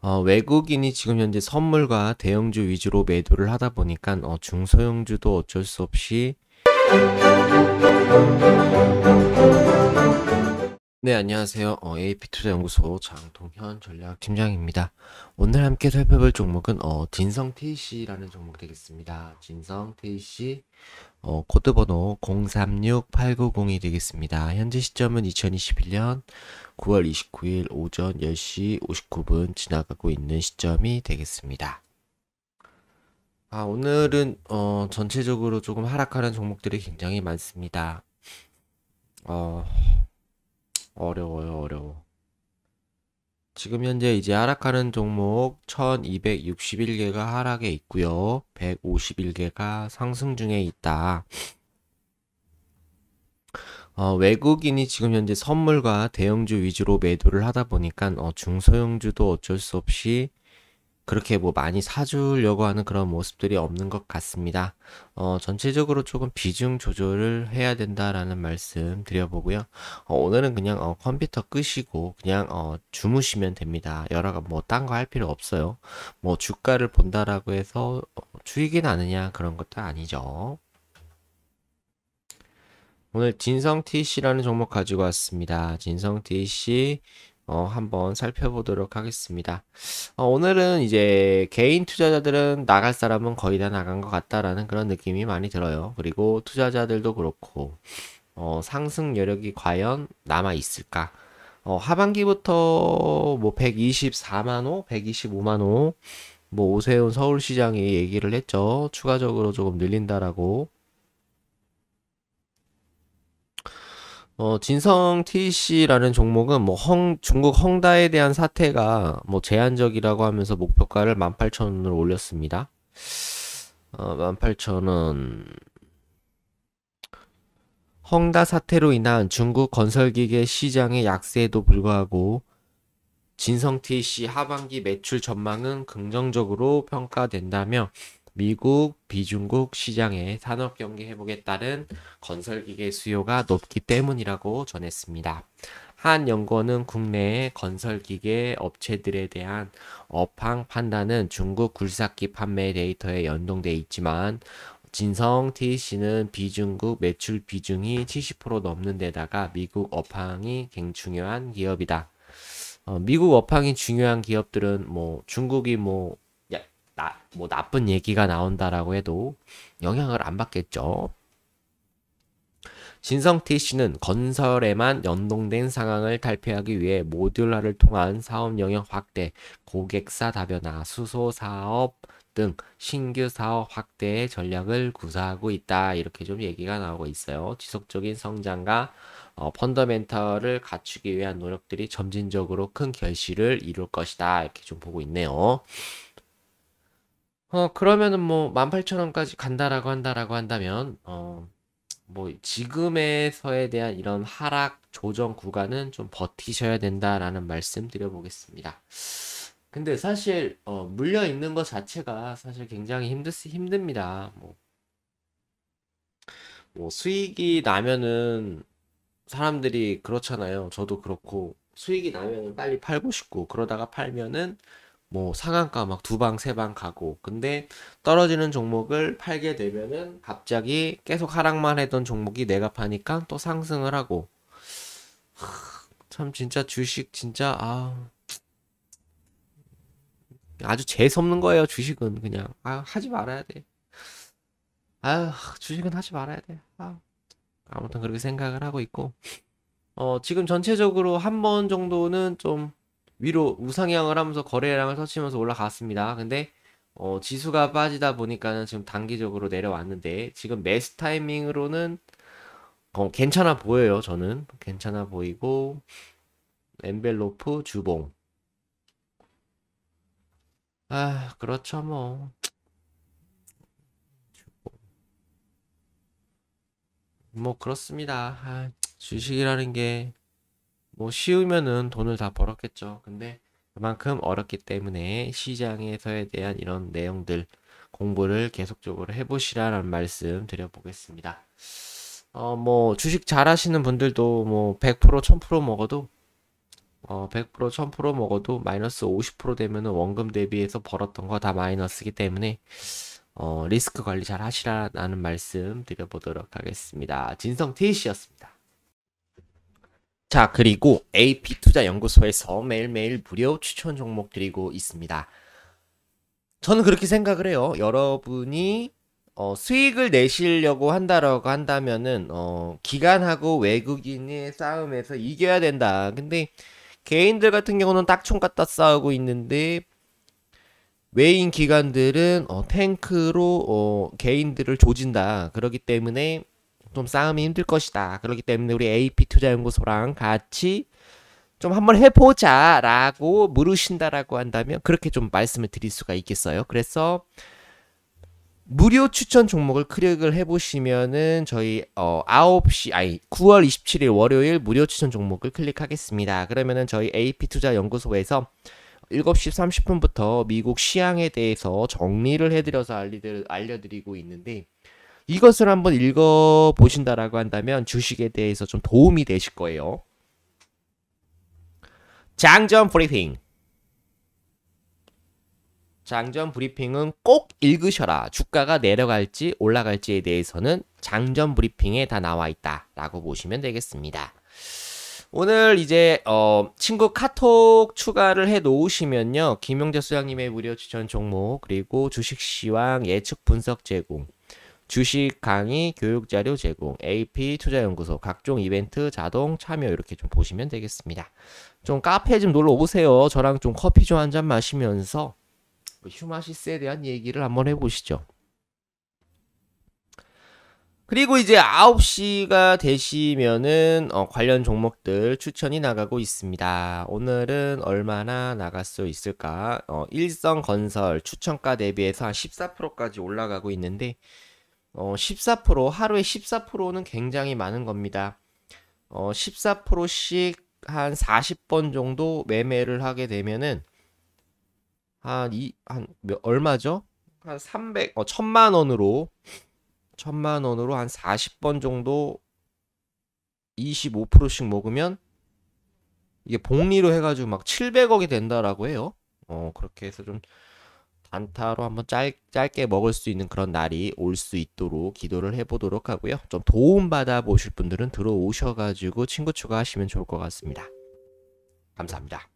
어, 외국인이 지금 현재 선물과 대형주 위주로 매도를 하다 보니까 어, 중소형주도 어쩔 수 없이 네, 안녕하세요. 어, AP투자연구소 장동현 전략팀장입니다. 오늘 함께 살펴볼 종목은 어, 진성 TC라는 종목 되겠습니다. 진성 TC 어, 코드 번호 036890이 되겠습니다. 현재 시점은 2021년 9월 29일 오전 10시 59분 지나가고 있는 시점이 되겠습니다. 아, 오늘은 어, 전체적으로 조금 하락하는 종목들이 굉장히 많습니다. 어... 어려워요, 어려워. 지금 현재 이제 하락하는 종목 1261개가 하락에 있고요. 151개가 상승 중에 있다. 어, 외국인이 지금 현재 선물과 대형주 위주로 매도를 하다 보니까 어, 중소형주도 어쩔 수 없이 그렇게 뭐 많이 사주려고 하는 그런 모습들이 없는 것 같습니다. 어, 전체적으로 조금 비중 조절을 해야 된다라는 말씀 드려보고요. 어, 오늘은 그냥 어, 컴퓨터 끄시고 그냥 어, 주무시면 됩니다. 여러 가뭐 딴 거 할 필요 없어요. 뭐 주가를 본다라고 해서 어, 주익이 나느냐 그런 것도 아니죠. 오늘 진성 TC라는 종목 가지고 왔습니다. 진성 TC 어, 한번 살펴보도록 하겠습니다. 어, 오늘은 이제 개인 투자자들은 나갈 사람은 거의 다 나간 것 같다라는 그런 느낌이 많이 들어요. 그리고 투자자들도 그렇고, 어, 상승 여력이 과연 남아 있을까? 어, 하반기부터 뭐 124만호, 125만호, 뭐 오세훈 서울시장이 얘기를 했죠. 추가적으로 조금 늘린다라고. 어, 진성 TEC라는 종목은 뭐 헝, 중국 헝다에 대한 사태가 뭐 제한적이라고 하면서 목표가를 18,000원으로 올렸습니다. 어, 18,000원. 헝다 사태로 인한 중국 건설기계 시장의 약세에도 불구하고 진성 TEC 하반기 매출 전망은 긍정적으로 평가된다며 미국 비중국 시장의 산업 경기 회복에 따른 건설 기계 수요가 높기 때문이라고 전했습니다. 한 연구원은 국내의 건설 기계 업체들에 대한 업황 판단은 중국 굴삭기 판매 데이터에 연동돼 있지만 진성 TEC는 비중국 매출 비중이 70% 넘는 데다가 미국 업황이 굉장히 중요한 기업이다. 어, 미국 업황이 중요한 기업들은 뭐 중국이 뭐 나, 뭐 나쁜 얘기가 나온다라고 해도 영향을 안 받겠죠. 신성태 씨는 건설에만 연동된 상황을 탈피하기 위해 모듈화를 통한 사업 영역 확대, 고객사 다변화, 수소 사업 등 신규 사업 확대의 전략을 구사하고 있다. 이렇게 좀 얘기가 나오고 있어요. 지속적인 성장과 어, 펀더멘털을 갖추기 위한 노력들이 점진적으로 큰 결실을 이룰 것이다. 이렇게 좀 보고 있네요. 어, 그러면은 뭐, 18,000원까지 간다라고 한다라고 한다면, 어, 뭐, 지금에서에 대한 이런 하락 조정 구간은 좀 버티셔야 된다라는 말씀 드려보겠습니다. 근데 사실, 어, 물려 있는 것 자체가 사실 굉장히 힘들, 힘듭니다. 뭐, 뭐, 수익이 나면은 사람들이 그렇잖아요. 저도 그렇고, 수익이 나면은 빨리 팔고 싶고, 그러다가 팔면은 뭐 상한가 막 두 방 세 방 가고 근데 떨어지는 종목을 팔게 되면은 갑자기 계속 하락만 했던 종목이 내가 파니까 또 상승을 하고 참 진짜 주식 진짜 아 아주 재수없는 거예요 주식은 그냥 아 하지 말아야 돼. 아 주식은 하지 말아야 돼. 아, 아무튼 그렇게 생각을 하고 있고 어 지금 전체적으로 한 번 정도는 좀 위로 우상향을 하면서 거래량을 터치면서 올라갔습니다. 근데 어, 지수가 빠지다 보니까는 지금 단기적으로 내려왔는데 지금 매스 타이밍으로는 어, 괜찮아 보여요. 저는 괜찮아 보이고 엔벨로프 주봉 아 그렇죠 뭐뭐 뭐, 그렇습니다. 아, 주식이라는 게뭐 쉬우면은 돈을 다 벌었겠죠. 근데 그만큼 어렵기 때문에 시장에서에 대한 이런 내용들 공부를 계속적으로 해보시라는 말씀 드려보겠습니다. 어, 뭐, 주식 잘 하시는 분들도 뭐, 100% 1000% 먹어도, 어, 100% 1000% 먹어도 마이너스 50% 되면은 원금 대비해서 벌었던 거 다 마이너스기 때문에, 어, 리스크 관리 잘 하시라는 말씀 드려보도록 하겠습니다. 진성 t 씨였습니다 자, 그리고 AP투자연구소에서 매일매일 무료 추천 종목 드리고 있습니다. 저는 그렇게 생각을 해요. 여러분이 어, 수익을 내시려고 한다라고 한다면은 어, 기관하고 외국인의 싸움에서 이겨야 된다. 근데 개인들 같은 경우는 딱 총 갖다 싸우고 있는데 외인 기관들은 어, 탱크로 어, 개인들을 조진다. 그렇기 때문에 좀 싸움이 힘들 것이다. 그렇기 때문에 우리 AP 투자연구소랑 같이 좀 한번 해보자 라고 물으신다라고 한다면 그렇게 좀 말씀을 드릴 수가 있겠어요. 그래서 무료 추천 종목을 클릭을 해보시면은 저희 어 9시 아니 9월 27일 월요일 무료 추천 종목을 클릭하겠습니다. 그러면은 저희 AP투자연구소에서 7시 30분부터 미국 시향에 대해서 정리를 해드려서 알려드리고 있는데 이것을 한번 읽어 보신다라고 한다면 주식에 대해서 좀 도움이 되실 거예요. 장전 브리핑. 장전 브리핑은 꼭 읽으셔라. 주가가 내려갈지 올라갈지에 대해서는 장전 브리핑에 다 나와 있다라고 보시면 되겠습니다. 오늘 이제 어 친구 카톡 추가를 해 놓으시면요. 김용재 소장님의 무료 추천 종목 그리고 주식 시황 예측 분석 제공 주식 강의, 교육 자료 제공, AP 투자 연구소, 각종 이벤트 자동 참여 이렇게 좀 보시면 되겠습니다. 좀 카페 좀 놀러 오세요. 저랑 좀 커피 좀한잔 마시면서 뭐 휴마시스에 대한 얘기를 한번 해보시죠. 그리고 이제 9시가 되시면은 어, 관련 종목들 추천이 나가고 있습니다. 오늘은 얼마나 나갈 수 있을까? 어, 일성건설 추천가 대비해서 한 14%까지 올라가고 있는데 어, 14% 하루에 14%는 굉장히 많은 겁니다. 어, 14%씩 한 40번 정도 매매를 하게 되면은 한 이한 한 얼마죠? 한 300, 어, 천만 원으로 천만 원으로 한 40번 정도 25%씩 먹으면 이게 복리로 해가지고 막 700억이 된다라고 해요. 어, 그렇게 해서 좀 단타로 한번 짧, 짧게 먹을 수 있는 그런 날이 올 수 있도록 기도를 해보도록 하고요. 좀 도움받아 보실 분들은 들어오셔가지고 친구 추가하시면 좋을 것 같습니다. 감사합니다.